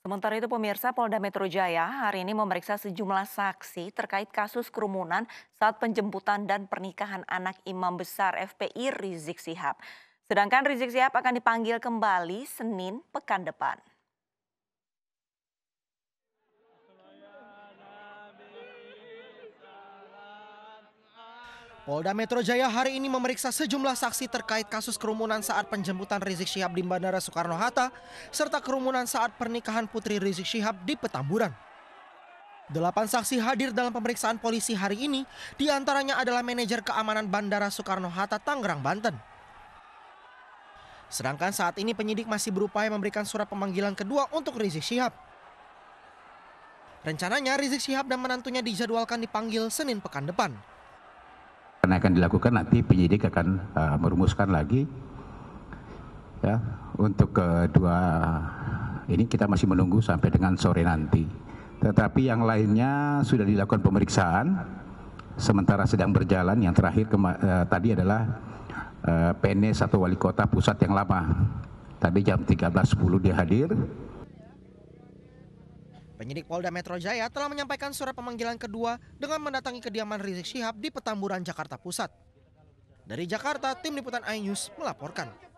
Sementara itu pemirsa Polda Metro Jaya hari ini memeriksa sejumlah saksi terkait kasus kerumunan saat penjemputan dan pernikahan anak imam besar FPI Rizik Sihab. Sedangkan Rizik Sihab akan dipanggil kembali Senin pekan depan. Polda Metro Jaya hari ini memeriksa sejumlah saksi terkait kasus kerumunan saat penjemputan Rizik Syihab di Bandara Soekarno-Hatta serta kerumunan saat pernikahan Putri Rizik Syihab di Petamburan. Delapan saksi hadir dalam pemeriksaan polisi hari ini, diantaranya adalah manajer keamanan Bandara Soekarno-Hatta Tangerang, Banten. Sedangkan saat ini penyidik masih berupaya memberikan surat pemanggilan kedua untuk Rizik Syihab. Rencananya Rizik Syihab dan menantunya dijadwalkan dipanggil Senin pekan depan karena akan dilakukan nanti penyidik akan uh, merumuskan lagi ya untuk kedua ini kita masih menunggu sampai dengan sore nanti tetapi yang lainnya sudah dilakukan pemeriksaan sementara sedang berjalan yang terakhir uh, tadi adalah uh, eh, PNS atau wali kota pusat yang lama tadi jam 13.10 dia hadir Penyidik Polda Metro Jaya telah menyampaikan surat pemanggilan kedua dengan mendatangi kediaman Rizik Syihab di Petamburan, Jakarta Pusat. Dari Jakarta, tim liputan iNews melaporkan.